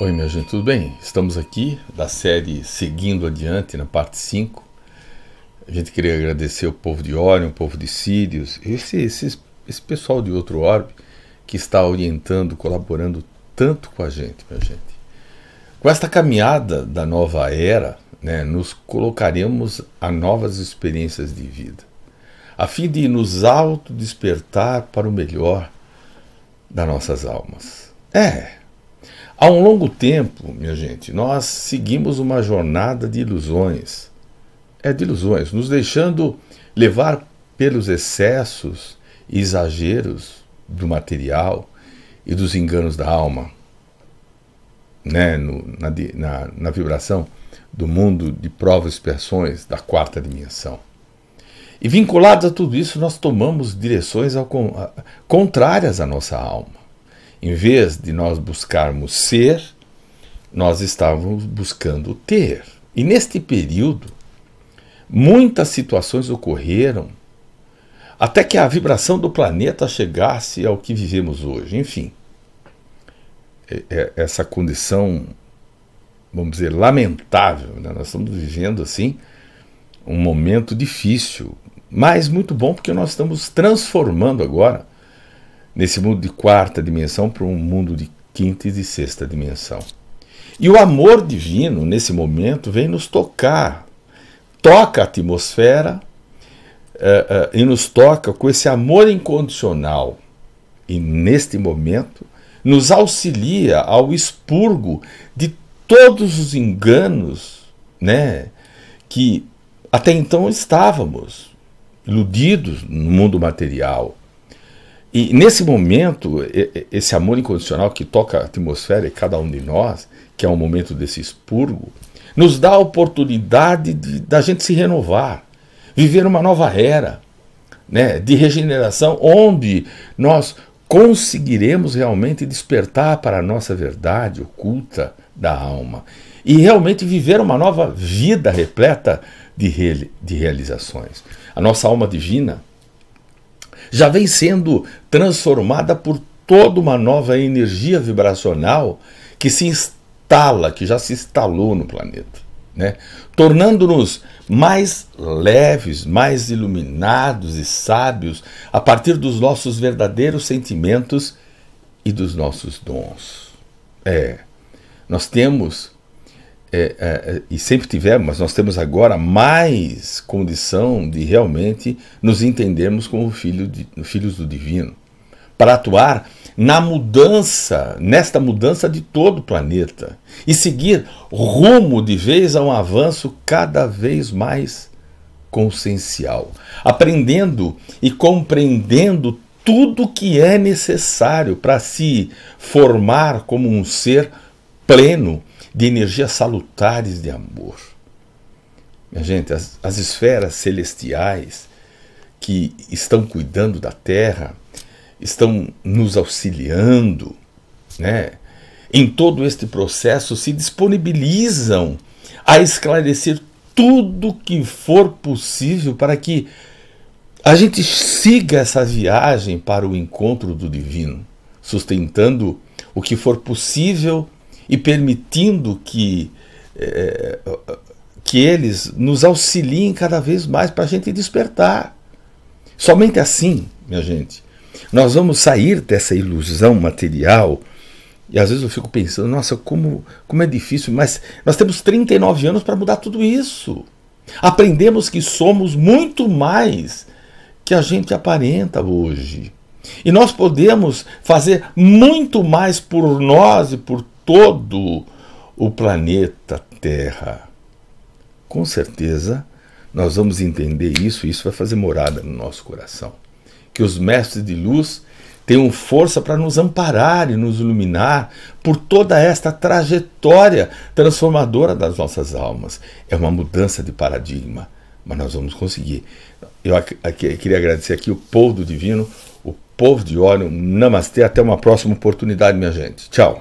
Oi, minha gente, tudo bem? Estamos aqui da série Seguindo Adiante, na parte 5. A gente queria agradecer o povo de Órion, o povo de Sírios, esse, esse, esse pessoal de outro orbe que está orientando, colaborando tanto com a gente, minha gente. Com esta caminhada da nova era, né, nos colocaremos a novas experiências de vida, a fim de nos autodespertar para o melhor das nossas almas. É, Há um longo tempo, minha gente, nós seguimos uma jornada de ilusões. É de ilusões, nos deixando levar pelos excessos e exageros do material e dos enganos da alma, né? No, na, na, na vibração do mundo de provas e expressões da quarta dimensão. E vinculados a tudo isso, nós tomamos direções ao, a, contrárias à nossa alma. Em vez de nós buscarmos ser, nós estávamos buscando ter. E neste período, muitas situações ocorreram até que a vibração do planeta chegasse ao que vivemos hoje. Enfim, é, é, essa condição, vamos dizer, lamentável. Né? Nós estamos vivendo assim um momento difícil, mas muito bom porque nós estamos transformando agora nesse mundo de quarta dimensão para um mundo de quinta e de sexta dimensão. E o amor divino, nesse momento, vem nos tocar, toca a atmosfera uh, uh, e nos toca com esse amor incondicional. E neste momento, nos auxilia ao expurgo de todos os enganos né, que até então estávamos iludidos no mundo material e nesse momento, esse amor incondicional que toca a atmosfera e cada um de nós, que é um momento desse expurgo, nos dá a oportunidade da gente se renovar, viver uma nova era né, de regeneração, onde nós conseguiremos realmente despertar para a nossa verdade oculta da alma e realmente viver uma nova vida repleta de, re de realizações. A nossa alma divina já vem sendo transformada por toda uma nova energia vibracional que se instala, que já se instalou no planeta, né? tornando-nos mais leves, mais iluminados e sábios a partir dos nossos verdadeiros sentimentos e dos nossos dons. É, nós temos é, é, é, e sempre tivemos, mas nós temos agora mais condição de realmente nos entendermos como filho de, filhos do divino, para atuar na mudança, nesta mudança de todo o planeta e seguir rumo de vez a um avanço cada vez mais consciencial, aprendendo e compreendendo tudo o que é necessário para se formar como um ser pleno de energias salutares de amor. Minha gente, as, as esferas celestiais que estão cuidando da Terra, estão nos auxiliando, né? Em todo este processo se disponibilizam a esclarecer tudo que for possível para que a gente siga essa viagem para o encontro do divino, sustentando o que for possível e permitindo que, é, que eles nos auxiliem cada vez mais para a gente despertar. Somente assim, minha gente, nós vamos sair dessa ilusão material. E às vezes eu fico pensando, nossa, como, como é difícil, mas nós temos 39 anos para mudar tudo isso. Aprendemos que somos muito mais que a gente aparenta hoje. E nós podemos fazer muito mais por nós e por todo o planeta Terra. Com certeza, nós vamos entender isso e isso vai fazer morada no nosso coração. Que os mestres de luz tenham força para nos amparar e nos iluminar por toda esta trajetória transformadora das nossas almas. É uma mudança de paradigma, mas nós vamos conseguir. Eu aqui, queria agradecer aqui o povo do divino, o povo de óleo. Namastê, até uma próxima oportunidade, minha gente. Tchau.